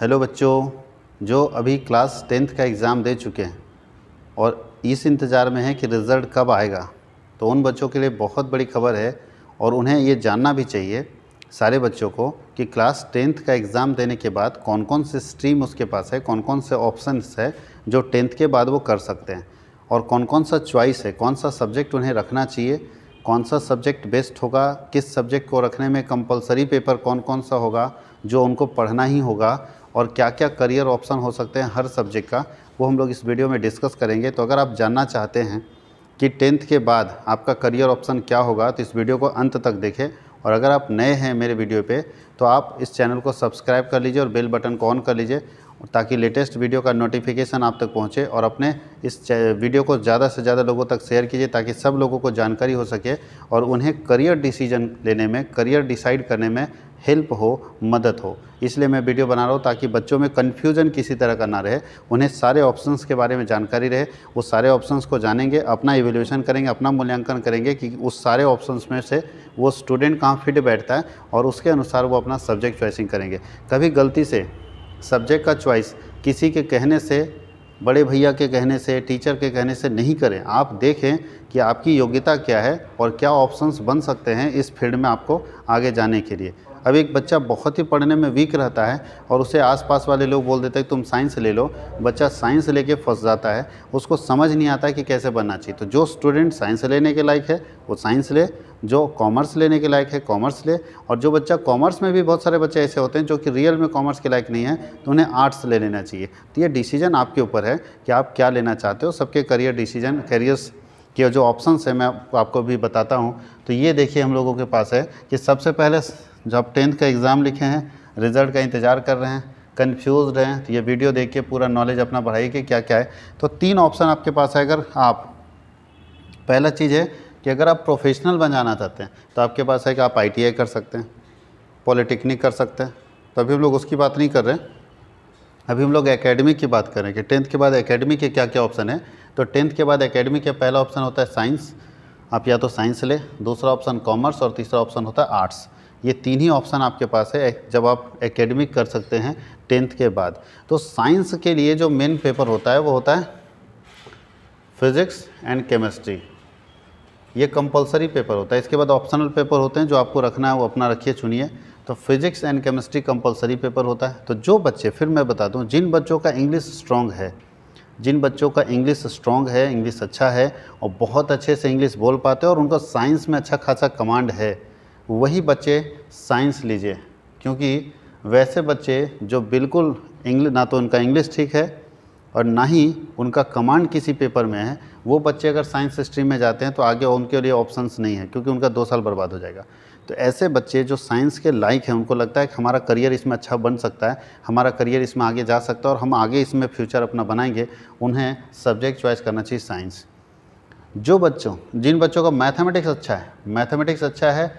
hello बच्चों जो अभी क्लास टेंथ का एग्ज़ाम दे चुके हैं और इस इंतज़ार में है कि रिज़ल्ट कब आएगा तो उन बच्चों के लिए बहुत बड़ी खबर है और उन्हें ये जानना भी चाहिए सारे बच्चों को कि क्लास टेंथ का एग्ज़ाम देने के बाद कौन कौन से स्ट्रीम उसके पास है कौन कौन से ऑप्शंस है जो टेंथ के बाद वो कर सकते हैं और कौन कौन सा च्वाइस है कौन सा सब्जेक्ट उन्हें रखना चाहिए कौन सा सब्जेक्ट बेस्ट होगा किस सब्जेक्ट को रखने में कंपलसरी पेपर कौन कौन सा होगा जो उनको पढ़ना ही होगा और क्या क्या करियर ऑप्शन हो सकते हैं हर सब्जेक्ट का वो हम लोग इस वीडियो में डिस्कस करेंगे तो अगर आप जानना चाहते हैं कि टेंथ के बाद आपका करियर ऑप्शन क्या होगा तो इस वीडियो को अंत तक देखें और अगर आप नए हैं मेरे वीडियो पे तो आप इस चैनल को सब्सक्राइब कर लीजिए और बेल बटन को ऑन कर लीजिए ताकि लेटेस्ट वीडियो का नोटिफिकेशन आप तक पहुंचे और अपने इस वीडियो को ज़्यादा से ज़्यादा लोगों तक शेयर कीजिए ताकि सब लोगों को जानकारी हो सके और उन्हें करियर डिसीजन लेने में करियर डिसाइड करने में हेल्प हो मदद हो इसलिए मैं वीडियो बना रहा हूँ ताकि बच्चों में कन्फ्यूज़न किसी तरह का ना रहे उन्हें सारे ऑप्शंस के बारे में जानकारी रहे वो सारे ऑप्शंस को जानेंगे अपना इवेल्यूशन करेंगे अपना मूल्यांकन करेंगे कि उस सारे ऑप्शंस में से वो स्टूडेंट कहाँ फिट बैठता है और उसके अनुसार वो अपना सब्जेक्ट च्वाइसिंग करेंगे कभी गलती से सब्जेक्ट का च्वाइस किसी के कहने से बड़े भैया के कहने से टीचर के कहने से नहीं करें आप देखें कि आपकी योग्यता क्या है और क्या ऑप्शंस बन सकते हैं इस फील्ड में आपको आगे जाने के लिए अब एक बच्चा बहुत ही पढ़ने में वीक रहता है और उसे आसपास वाले लोग बोल देते हैं तुम साइंस ले लो बच्चा साइंस लेके फंस जाता है उसको समझ नहीं आता कि कैसे बनना चाहिए तो जो स्टूडेंट साइंस लेने के लायक है वो साइंस ले जो कॉमर्स लेने के लायक है कॉमर्स ले और जो बच्चा कॉमर्स में भी बहुत सारे बच्चे ऐसे होते हैं जो कि रियल में कॉमर्स के लायक नहीं है तो उन्हें आर्ट्स ले लेना चाहिए तो ये डिसीजन आपके ऊपर है कि आप क्या लेना चाहते हो सबके करियर डिसीजन करियर्स के जो ऑप्शंस हैं मैं आपको भी बताता हूँ तो ये देखिए हम लोगों के पास है कि सबसे पहले जो आप टेंथ का एग्ज़ाम लिखे हैं रिज़ल्ट का इंतज़ार कर रहे हैं कन्फ्यूज हैं तो ये वीडियो देख के पूरा नॉलेज अपना बढ़ाइए कि क्या क्या है तो तीन ऑप्शन आपके पास है अगर आप पहला चीज़ है कि अगर आप प्रोफेशनल बन जाना चाहते हैं तो आपके पास है कि आप आई कर सकते हैं पॉलिटेक्निक कर सकते हैं तो अभी हम लोग उसकी बात नहीं कर रहे हैं अभी हम लोग एकेडमी की बात करें कि टेंथ के बाद एकेडमी के क्या क्या ऑप्शन है तो टेंथ के बाद एकेडमी के पहला ऑप्शन होता है साइंस आप या तो साइंस लें दूसरा ऑप्शन कॉमर्स और तीसरा ऑप्शन होता है आर्ट्स ये तीन ही ऑप्शन आपके पास है जब आप एकेडमिक कर सकते हैं टेंथ के बाद तो साइंस के लिए जो मेन पेपर होता है वो होता है फिज़िक्स एंड केमिस्ट्री ये कंपलसरी पेपर होता है इसके बाद ऑप्शनल पेपर होते हैं जो आपको रखना है वो अपना रखिए चुनिए तो physics and chemistry compulsory paper होता है तो जो बच्चे फिर मैं बता दूँ जिन बच्चों का इंग्लिश स्ट्रॉन्ग है जिन बच्चों का इंग्लिश स्ट्रॉन्ग है इंग्लिश अच्छा है और बहुत अच्छे से इंग्लिश बोल पाते हैं और उनका साइंस में अच्छा खासा कमांड है वही बच्चे साइंस लीजिए क्योंकि वैसे बच्चे जो बिल्कुल इंग्लिश ना तो उनका इंग्लिश ठीक है और ना ही उनका कमांड किसी पेपर में है वो बच्चे अगर साइंस स्ट्रीम में जाते हैं तो आगे उनके लिए ऑप्शंस नहीं है क्योंकि उनका दो साल बर्बाद हो जाएगा तो ऐसे बच्चे जो साइंस के लाइक हैं उनको लगता है कि हमारा करियर इसमें अच्छा बन सकता है हमारा करियर इसमें आगे जा सकता है और हम आगे इसमें फ्यूचर अपना बनाएंगे उन्हें सब्जेक्ट चॉइस करना चाहिए साइंस जो बच्चों जिन बच्चों का मैथमेटिक्स अच्छा है मैथमेटिक्स अच्छा है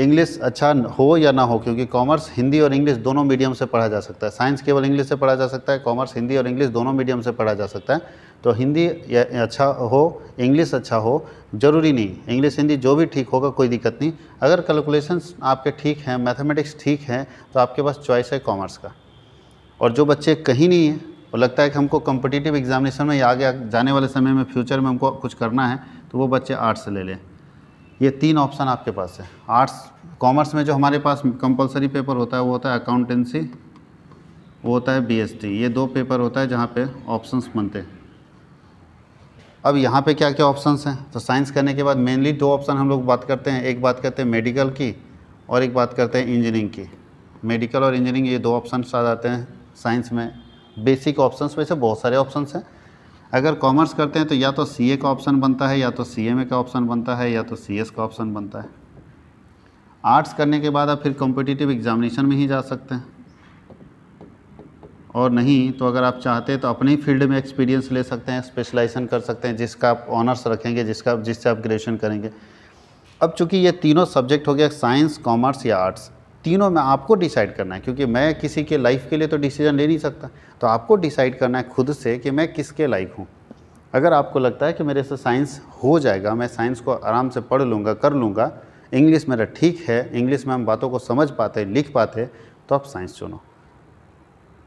इंग्लिश अच्छा हो या ना हो क्योंकि कॉमर्स हिंदी और इंग्लिश दोनों मीडियम से पढ़ा जा सकता है साइंस केवल इंग्लिश से पढ़ा जा सकता है कॉमर्स हिंदी और इंग्लिश दोनों मीडियम से पढ़ा जा सकता है तो हिंदी अच्छा हो इंग्लिश अच्छा हो ज़रूरी नहीं इंग्लिश हिंदी जो भी ठीक होगा कोई दिक्कत नहीं अगर कैलकुलेशंस आपके ठीक हैं मैथमेटिक्स ठीक हैं तो आपके पास चॉइस है कॉमर्स का और जो बच्चे कहीं नहीं हैं और लगता है कि हमको कॉम्पिटिटिव एग्जामिनेशन में या आगे जाने वाले समय में फ्यूचर में हमको कुछ करना है तो वो बच्चे आर्ट्स ले लें ये तीन ऑप्शन आपके पास है आर्ट्स कॉमर्स में जो हमारे पास कंपलसरी पेपर होता है वो होता है अकाउंटेंसी वो होता है बीएसटी ये दो पेपर होता है जहाँ पे ऑप्शंस बनते हैं अब यहाँ पे क्या क्या ऑप्शंस हैं तो साइंस करने के बाद मेनली दो ऑप्शन हम लोग बात करते हैं एक बात करते हैं मेडिकल की और एक बात करते हैं इंजीनियरिंग की मेडिकल और इंजीनियरिंग ये दो ऑप्शन आ जाते हैं साइंस में बेसिक ऑप्शन वैसे बहुत सारे ऑप्शन हैं अगर कॉमर्स करते हैं तो या तो सी का ऑप्शन बनता है या तो सी का ऑप्शन बनता है या तो सी का ऑप्शन बनता है आर्ट्स करने के बाद आप फिर कॉम्पिटिटिव एग्जामिनेशन में ही जा सकते हैं और नहीं तो अगर आप चाहते हैं तो अपने ही फील्ड में एक्सपीरियंस ले सकते हैं स्पेशलाइजेशन कर सकते हैं जिसका आप ऑनर्स रखेंगे जिसका जिससे आप ग्रेजुएशन करेंगे अब चूंकि ये तीनों सब्जेक्ट हो गया साइंस कॉमर्स या आर्ट्स तीनों में आपको डिसाइड करना है क्योंकि मैं किसी के लाइफ के लिए तो डिसीजन ले नहीं सकता तो आपको डिसाइड करना है खुद से कि मैं किसके लाइक हूँ अगर आपको लगता है कि मेरे से साइंस हो जाएगा मैं साइंस को आराम से पढ़ लूँगा कर लूँगा इंग्लिश मेरा ठीक है इंग्लिश में हम बातों को समझ पाते लिख पाते तो आप साइंस चुनो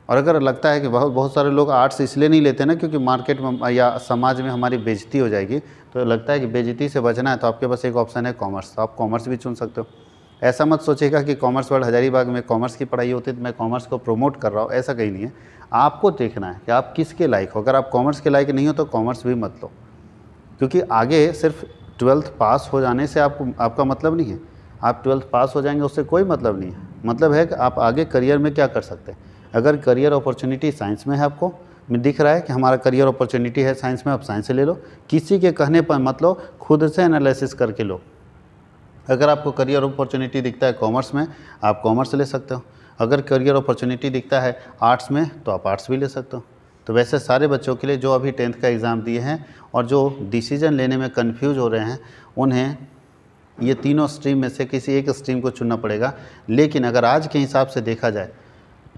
और अगर लगता है कि बहुत बहुत सारे लोग आर्ट्स इसलिए नहीं लेते ना क्योंकि मार्केट में या समाज में हमारी बेजती हो जाएगी तो लगता है कि बेजती से बचना है तो आपके पास एक ऑप्शन है कॉमर्स तो आप कॉमर्स भी चुन सकते हो ऐसा मत सोचेगा कि कॉमर्स वर्ल्ड हजारीबाग में कॉमर्स की पढ़ाई होती है तो मैं कॉमर्स को प्रमोट कर रहा हूँ ऐसा कहीं नहीं है आपको देखना है कि आप किसके लायक हो अगर आप कॉमर्स के लायक नहीं हो तो कॉमर्स भी मत लो क्योंकि आगे सिर्फ ट्वेल्थ पास हो जाने से आपको आपका मतलब नहीं है आप ट्वेल्थ पास हो जाएंगे उससे कोई मतलब नहीं है मतलब है कि आप आगे करियर में क्या कर सकते हैं अगर करियर अपॉर्चुनिटी साइंस में है आपको में दिख रहा है कि हमारा करियर अपॉर्चुनिटी है साइंस में आप साइंस ले लो किसी के कहने पर मत लो खुद से एनालिसिस करके लो अगर आपको करियर अपॉर्चुनिटी दिखता है कॉमर्स में आप कॉमर्स ले सकते हो अगर करियर अपॉर्चुनिटी दिखता है आर्ट्स में तो आप आर्ट्स भी ले सकते हो तो वैसे सारे बच्चों के लिए जो अभी टेंथ का एग्ज़ाम दिए हैं और जो डिसीजन लेने में कन्फ्यूज हो रहे हैं उन्हें ये तीनों स्ट्रीम में से किसी एक स्ट्रीम को चुनना पड़ेगा लेकिन अगर आज के हिसाब से देखा जाए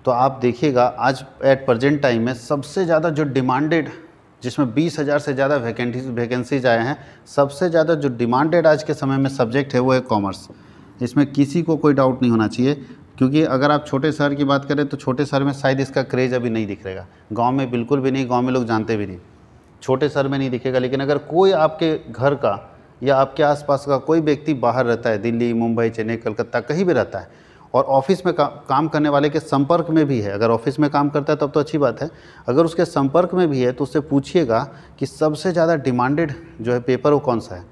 तो आप देखिएगा आज एट प्रजेंट टाइम में सबसे ज़्यादा जो डिमांडेड जिसमें बीस हज़ार से ज़्यादा वैकेंटीज वैकेंसीज आए हैं सबसे ज़्यादा जो डिमांडेड आज के समय में सब्जेक्ट है वो है कॉमर्स इसमें किसी को कोई डाउट नहीं होना चाहिए क्योंकि अगर आप छोटे शहर की बात करें तो छोटे शहर में शायद इसका क्रेज़ अभी नहीं रहेगा गाँव में बिल्कुल भी नहीं गाँव में लोग जानते भी नहीं छोटे शहर में नहीं दिखेगा लेकिन अगर कोई आपके घर का या आपके आसपास का कोई व्यक्ति बाहर रहता है दिल्ली मुंबई चेन्नई कलकत्ता कहीं भी रहता है और ऑफिस में का, काम करने वाले के संपर्क में भी है अगर ऑफिस में काम करता है तब तो अच्छी बात है अगर उसके संपर्क में भी है तो उससे पूछिएगा कि सबसे ज़्यादा डिमांडेड जो है पेपर वो कौन सा है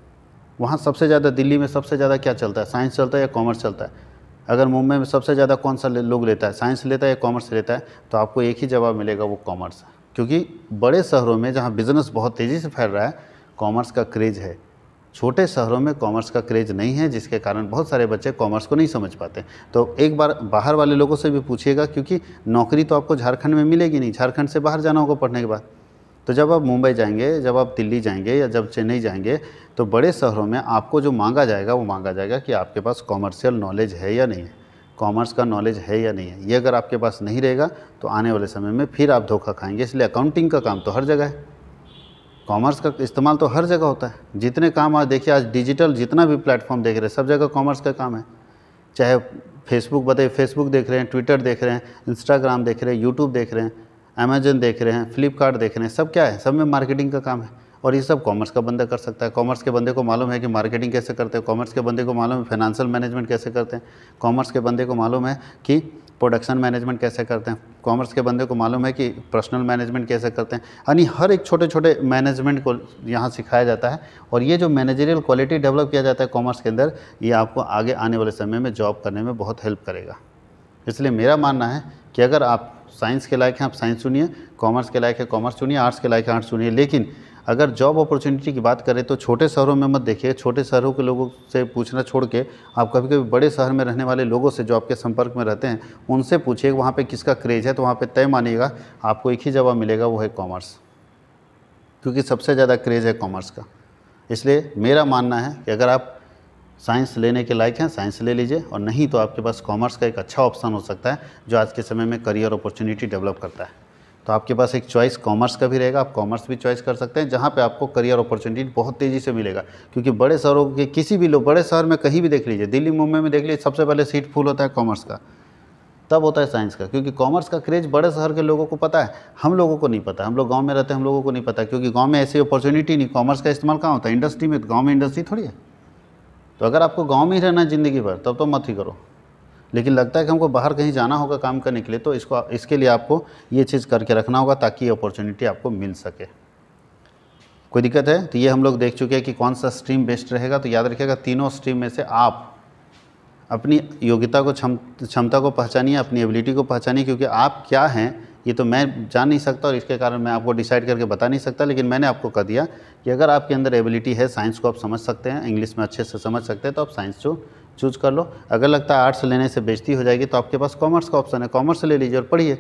वहाँ सबसे ज़्यादा दिल्ली में सबसे ज़्यादा क्या चलता है साइंस चलता है या कॉमर्स चलता है अगर मुंबई में सबसे ज़्यादा कौन सा ले, लोग लेता है साइंस लेता है या कॉमर्स लेता है तो आपको एक ही जवाब मिलेगा वो कॉमर्स क्योंकि बड़े शहरों में जहाँ बिज़नेस बहुत तेज़ी से फैल रहा है कॉमर्स का क्रेज़ है छोटे शहरों में कॉमर्स का क्रेज नहीं है जिसके कारण बहुत सारे बच्चे कॉमर्स को नहीं समझ पाते तो एक बार बाहर वाले लोगों से भी पूछिएगा क्योंकि नौकरी तो आपको झारखंड में मिलेगी नहीं झारखंड से बाहर जाना होगा पढ़ने के बाद तो जब आप मुंबई जाएंगे जब आप दिल्ली जाएंगे या जब चेन्नई जाएंगे तो बड़े शहरों में आपको जो मांगा जाएगा वो मांगा जाएगा कि आपके पास कॉमर्शियल नॉलेज है या नहीं है कॉमर्स का नॉलेज है या नहीं है ये अगर आपके पास नहीं रहेगा तो आने वाले समय में फिर आप धोखा खाएंगे इसलिए अकाउंटिंग का काम तो हर जगह है कॉमर्स का इस्तेमाल तो हर जगह होता है जितने काम आज देखिए आज डिजिटल जितना भी प्लेटफॉर्म देख रहे हैं सब जगह कॉमर्स का काम है चाहे फेसबुक बताइए फेसबुक देख रहे हैं ट्विटर देख रहे हैं इंस्टाग्राम देख रहे हैं यूट्यूब देख रहे हैं अमेजन देख रहे हैं फ्लिपकार्ट देख रहे हैं सब क्या है सब में मार्केटिंग का काम है और ये सब कॉमर्स का बंदा कर सकता है कॉमर्स के बंदे को मालूम है कि मार्केटिंग कैसे करते हैं कॉमर्स के बंदे को मालूम है फाइनेंशियल मैनेजमेंट कैसे करते हैं कॉमर्स के बंदे को मालूम है कि प्रोडक्शन मैनेजमेंट कैसे करते हैं कॉमर्स के बंदे को मालूम है कि पर्सनल मैनेजमेंट कैसे करते हैं यानी हर एक छोटे छोटे मैनेजमेंट को यहाँ सिखाया जाता है और ये जो मैनेजरियल क्वालिटी डेवलप किया जाता है कॉमर्स के अंदर ये आपको आगे आने वाले समय में जॉब करने में बहुत हेल्प करेगा इसलिए मेरा मानना है कि अगर आप साइंस के लायक हैं आप साइंस चुनिए कॉमर्स के लायक है कॉमर्स चुनिए आर्ट्स के लायक है आर्ट्स चुनिए लेकिन अगर जॉब अपॉर्चुनिटी की बात करें तो छोटे शहरों में मत देखिए छोटे शहरों के लोगों से पूछना छोड़ के आप कभी कभी बड़े शहर में रहने वाले लोगों से जो आपके संपर्क में रहते हैं उनसे पूछिए वहाँ पर किसका क्रेज़ है तो वहाँ पर तय मानिएगा आपको एक ही जवाब मिलेगा वो है कॉमर्स क्योंकि सबसे ज़्यादा क्रेज़ है कॉमर्स का इसलिए मेरा मानना है कि अगर आप साइंस लेने के लायक हैं साइंस ले लीजिए और नहीं तो आपके पास कॉमर्स का एक अच्छा ऑप्शन हो सकता है जो आज के समय में करियर अपॉर्चुनिटी डेवलप करता है तो आपके पास एक चॉइस कॉमर्स का भी रहेगा आप कॉमर्स भी चॉइस कर सकते हैं जहाँ पे आपको करियर अपॉर्चुनिटी बहुत तेज़ी से मिलेगा क्योंकि बड़े शहरों के किसी भी लोग बड़े शहर में कहीं भी देख लीजिए दिल्ली मुंबई में देख लीजिए सबसे पहले सीट फुल होता है कॉमर्स का तब होता है साइंस का क्योंकि कॉमर्स का क्रेज बड़े शहर के लोगों को पता है हम लोगों को नहीं पता हम लोग गाँव में रहते हैं हम लोगों को नहीं पता क्योंकि गाँव में ऐसी अपॉर्चुनिटी नहीं कॉमर्स का इस्तेमाल कहाँ होता है इंडस्ट्री में गाँव में इंडस्ट्री थोड़ी है तो अगर आपको गाँव में ही रहना है ज़िंदगी भर तब तो मत ही करो लेकिन लगता है कि हमको बाहर कहीं जाना होगा काम करने के लिए तो इसको इसके लिए आपको ये चीज़ करके रखना होगा ताकि ये अपॉर्चुनिटी आपको मिल सके कोई दिक्कत है तो ये हम लोग देख चुके हैं कि कौन सा स्ट्रीम बेस्ट रहेगा तो याद रखिएगा तीनों स्ट्रीम में से आप अपनी योग्यता को क्षम क्षमता को पहचानिए अपनी एबिलिटी को पहचानिए क्योंकि आप क्या हैं ये तो मैं जान नहीं सकता और इसके कारण मैं आपको डिसाइड करके बता नहीं सकता लेकिन मैंने आपको कह दिया कि अगर आपके अंदर एबिलिटी है साइंस को आप समझ सकते हैं इंग्लिश में अच्छे से समझ सकते हैं तो आप साइंस जो चूज कर लो अगर लगता है आर्ट्स लेने से बेजती हो जाएगी तो आपके पास कॉमर्स का ऑप्शन है कॉमर्स ले लीजिए और पढ़िए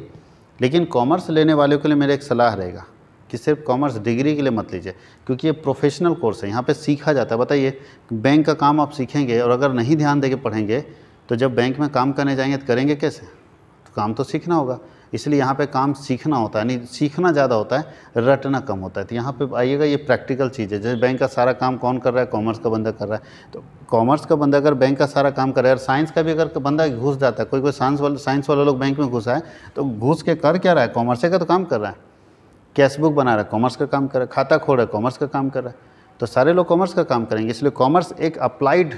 लेकिन कॉमर्स लेने वालों के लिए मेरा एक सलाह रहेगा कि सिर्फ कॉमर्स डिग्री के लिए मत लीजिए क्योंकि ये प्रोफेशनल कोर्स है यहाँ पे सीखा जाता है बताइए बैंक का काम आप सीखेंगे और अगर नहीं ध्यान दे पढ़ेंगे तो जब बैंक में काम करने जाएंगे तो करेंगे कैसे तो काम तो सीखना होगा इसलिए यहाँ पे काम सीखना होता है नहीं सीखना ज़्यादा होता है रटना कम होता है तो यहाँ पे आइएगा ये प्रैक्टिकल चीज़ है जैसे बैंक का सारा काम कौन कर रहा है कॉमर्स का बंदा कर रहा है तो कॉमर्स का बंदा अगर बैंक का सारा काम कर रहा है और साइंस का भी अगर बंदा घुस जाता है कोई कोई साइंस वाले साइंस वाले लोग बैंक में घुसा है तो घुस के कर क्या रहा है कॉमर्स का तो काम कर रहा है कैश बुक बना रहा है कॉमर्स का काम कर रहा है खाता खोल रहा है कॉमर्स का काम कर रहा है तो सारे लोग कॉमर्स का काम करेंगे इसलिए कॉमर्स एक अप्लाइड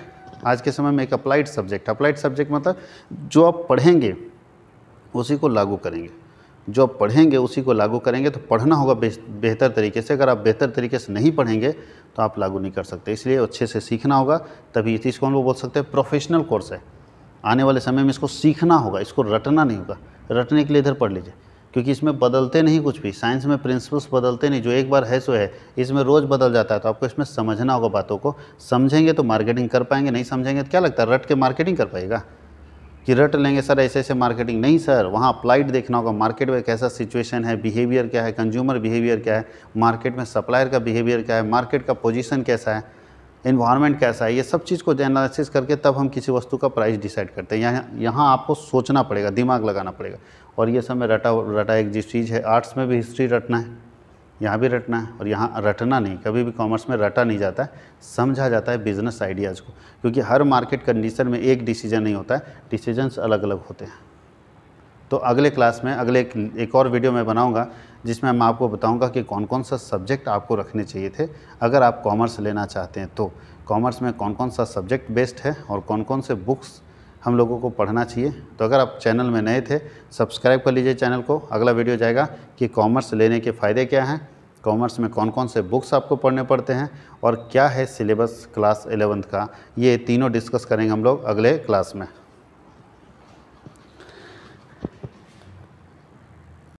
आज के समय में एक अप्लाइड सब्जेक्ट अप्लाइड सब्जेक्ट मतलब जो आप पढ़ेंगे उसी को लागू करेंगे जो पढ़ेंगे उसी को लागू करेंगे तो पढ़ना होगा बेहतर तरीके से अगर आप बेहतर तरीके से नहीं पढ़ेंगे तो आप लागू नहीं कर सकते इसलिए अच्छे से सीखना होगा तभी इस चीज़ को हम लोग बोल सकते हैं प्रोफेशनल कोर्स है आने वाले समय में इसको सीखना होगा इसको रटना नहीं होगा रटने के लिए इधर पढ़ लीजिए क्योंकि इसमें बदलते नहीं कुछ भी साइंस में प्रिंसिपल्स बदलते नहीं जो एक बार है सो है इसमें रोज़ बदल जाता है तो आपको इसमें समझना होगा बातों को समझेंगे तो मार्केटिंग कर पाएंगे नहीं समझेंगे तो क्या लगता है रट के मार्केटिंग कर पाएगा कि रट लेंगे सर ऐसे ऐसे मार्केटिंग नहीं सर वहाँ अप्लाइड देखना होगा मार्केट में कैसा सिचुएशन है बिहेवियर क्या है कंज्यूमर बिहेवियर क्या है मार्केट में सप्लायर का बिहेवियर क्या है मार्केट का पोजिशन कैसा है इन्वायरमेंट कैसा है ये सब चीज़ को एनालिसिस करके तब हम किसी वस्तु का प्राइस डिसाइड करते हैं यहाँ यहाँ आपको सोचना पड़ेगा दिमाग लगाना पड़ेगा और ये सब में रटा रटा एक जिस चीज़ है आर्ट्स में भी हिस्ट्री रटना है यहाँ भी रटना है और यहाँ रटना नहीं कभी भी कॉमर्स में रटा नहीं जाता है समझा जाता है बिजनेस आइडियाज़ को क्योंकि हर मार्केट कंडीशन में एक डिसीजन नहीं होता है डिसीजंस अलग अलग होते हैं तो अगले क्लास में अगले एक, एक और वीडियो मैं बनाऊंगा जिसमें मैं आपको बताऊंगा कि कौन कौन सा सब्जेक्ट आपको रखने चाहिए थे अगर आप कॉमर्स लेना चाहते हैं तो कॉमर्स में कौन कौन सा सब्जेक्ट बेस्ड है और कौन कौन से बुक्स हम लोगों को पढ़ना चाहिए तो अगर आप चैनल में नए थे सब्सक्राइब कर लीजिए चैनल को अगला वीडियो जाएगा कि कॉमर्स लेने के फ़ायदे क्या हैं कॉमर्स में कौन कौन से बुक्स आपको पढ़ने पड़ते हैं और क्या है सिलेबस क्लास एलेवंथ का ये तीनों डिस्कस करेंगे हम लोग अगले क्लास में